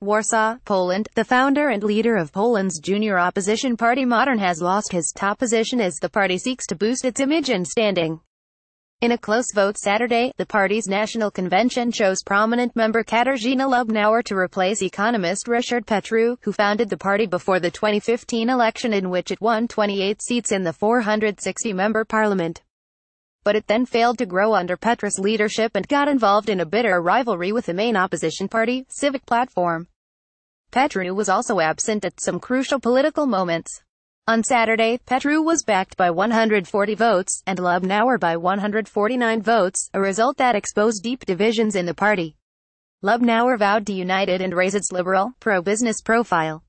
Warsaw, Poland, the founder and leader of Poland's junior opposition party Modern has lost his top position as the party seeks to boost its image and standing. In a close vote Saturday, the party's national convention chose prominent member Katarzyna Lubnauer to replace economist Richard Petru, who founded the party before the 2015 election in which it won 28 seats in the 460-member parliament but it then failed to grow under Petra's leadership and got involved in a bitter rivalry with the main opposition party, Civic Platform. Petru was also absent at some crucial political moments. On Saturday, Petru was backed by 140 votes, and Lubnauer by 149 votes, a result that exposed deep divisions in the party. Lubnauer vowed to unite it and raise its liberal, pro-business profile.